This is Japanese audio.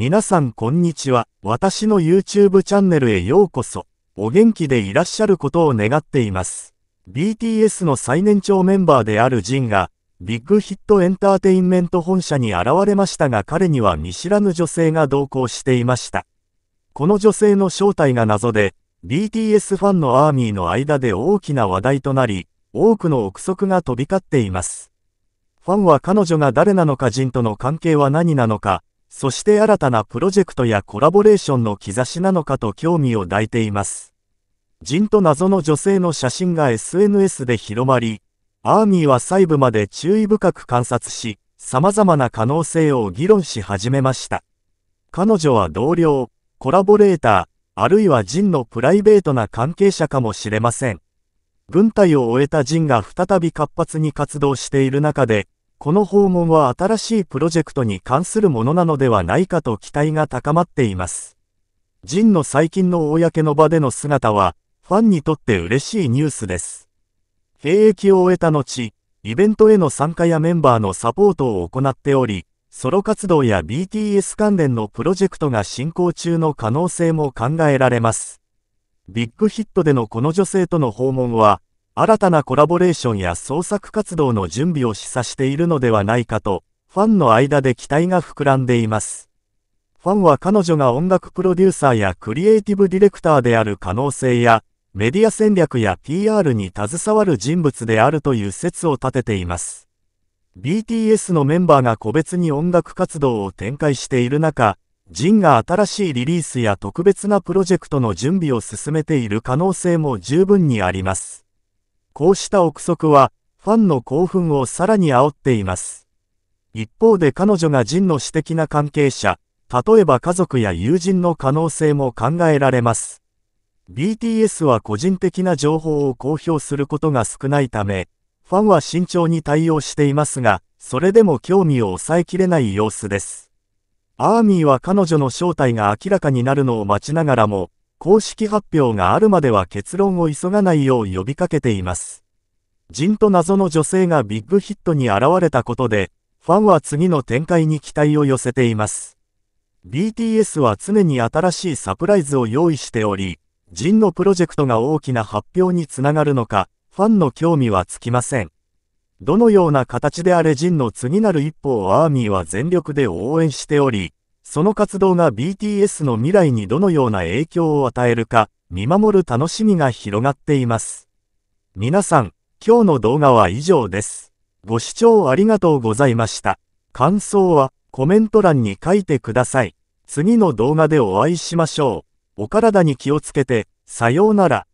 皆さんこんにちは。私の YouTube チャンネルへようこそ。お元気でいらっしゃることを願っています。BTS の最年長メンバーであるジンが、ビッグヒットエンターテインメント本社に現れましたが彼には見知らぬ女性が同行していました。この女性の正体が謎で、BTS ファンのアーミーの間で大きな話題となり、多くの憶測が飛び交っています。ファンは彼女が誰なのかジンとの関係は何なのか、そして新たなプロジェクトやコラボレーションの兆しなのかと興味を抱いています。ジンと謎の女性の写真が SNS で広まり、アーミーは細部まで注意深く観察し、様々な可能性を議論し始めました。彼女は同僚、コラボレーター、あるいはジンのプライベートな関係者かもしれません。軍隊を終えたジンが再び活発に活動している中で、この訪問は新しいプロジェクトに関するものなのではないかと期待が高まっています。ジンの最近の公の場での姿は、ファンにとって嬉しいニュースです。兵役を終えた後、イベントへの参加やメンバーのサポートを行っており、ソロ活動や BTS 関連のプロジェクトが進行中の可能性も考えられます。ビッグヒットでのこの女性との訪問は、新たなコラボレーションや創作活動の準備を示唆しているのではないかと、ファンの間で期待が膨らんでいます。ファンは彼女が音楽プロデューサーやクリエイティブディレクターである可能性や、メディア戦略や PR に携わる人物であるという説を立てています。BTS のメンバーが個別に音楽活動を展開している中、ジンが新しいリリースや特別なプロジェクトの準備を進めている可能性も十分にあります。こうした憶測は、ファンの興奮をさらに煽っています。一方で彼女がジンの私的な関係者、例えば家族や友人の可能性も考えられます。BTS は個人的な情報を公表することが少ないため、ファンは慎重に対応していますが、それでも興味を抑えきれない様子です。アーミーは彼女の正体が明らかになるのを待ちながらも、公式発表があるまでは結論を急がないよう呼びかけています。ジンと謎の女性がビッグヒットに現れたことで、ファンは次の展開に期待を寄せています。BTS は常に新しいサプライズを用意しており、ジンのプロジェクトが大きな発表につながるのか、ファンの興味はつきません。どのような形であれジンの次なる一歩をアーミーは全力で応援しており、その活動が BTS の未来にどのような影響を与えるか、見守る楽しみが広がっています。皆さん、今日の動画は以上です。ご視聴ありがとうございました。感想はコメント欄に書いてください。次の動画でお会いしましょう。お体に気をつけて、さようなら。